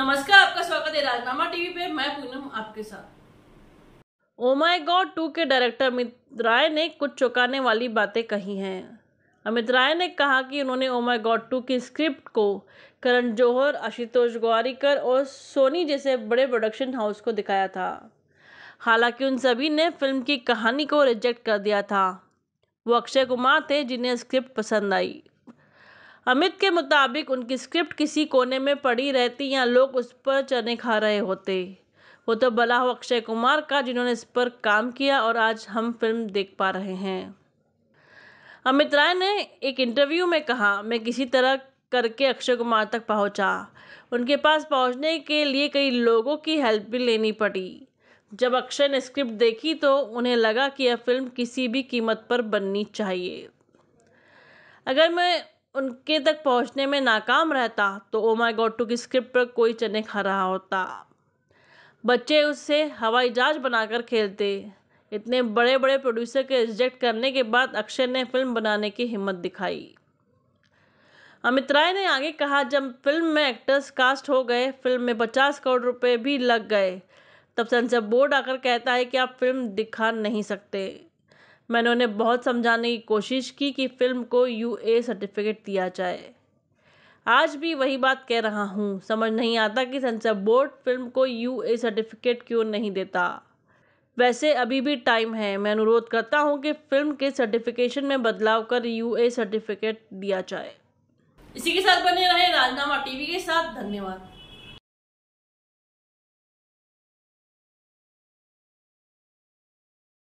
नमस्कार आपका स्वागत है राजनामा टीवी पे मैं पूनम आपके साथ ओ माय गॉड टू के डायरेक्टर अमित राय ने कुछ चौंकाने वाली बातें कही हैं अमित राय ने कहा कि उन्होंने ओ माय गॉड टू की स्क्रिप्ट को करण जौहर आशुतोष ग्वारीकर और सोनी जैसे बड़े प्रोडक्शन हाउस को दिखाया था हालांकि उन सभी ने फिल्म की कहानी को रिजेक्ट कर दिया था वो अक्षय कुमार थे जिन्हें स्क्रिप्ट पसंद आई अमित के मुताबिक उनकी स्क्रिप्ट किसी कोने में पड़ी रहती या लोग उस पर चने खा रहे होते वो तो भला हो अक्षय कुमार का जिन्होंने इस पर काम किया और आज हम फिल्म देख पा रहे हैं अमित राय ने एक इंटरव्यू में कहा मैं किसी तरह करके अक्षय कुमार तक पहुंचा उनके पास पहुंचने के लिए कई लोगों की हेल्प भी लेनी पड़ी जब अक्षय ने स्क्रिप्ट देखी तो उन्हें लगा कि यह फिल्म किसी भी कीमत पर बननी चाहिए अगर मैं उनके तक पहुँचने में नाकाम रहता तो ओ माई गॉड टू की स्क्रिप्ट पर कोई चने खा रहा होता बच्चे उससे हवाई जहाज बनाकर खेलते इतने बड़े बड़े प्रोड्यूसर के रिजेक्ट करने के बाद अक्षय ने फिल्म बनाने की हिम्मत दिखाई अमित राय ने आगे कहा जब फिल्म में एक्टर्स कास्ट हो गए फिल्म में पचास करोड़ रुपए भी लग गए तब सेंसर बोर्ड आकर कहता है कि आप फिल्म दिखा नहीं सकते मैंने उन्हें बहुत समझाने की कोशिश की कि फ़िल्म को यू ए सर्टिफिकेट दिया जाए आज भी वही बात कह रहा हूँ समझ नहीं आता कि सेंसर बोर्ड फ़िल्म को यू ए सर्टिफिकेट क्यों नहीं देता वैसे अभी भी टाइम है मैं अनुरोध करता हूँ कि फ़िल्म के सर्टिफिकेशन में बदलाव कर यू ए सर्टिफिकेट दिया जाए इसी के साथ बने रहे राजनामा टीवी के साथ धन्यवाद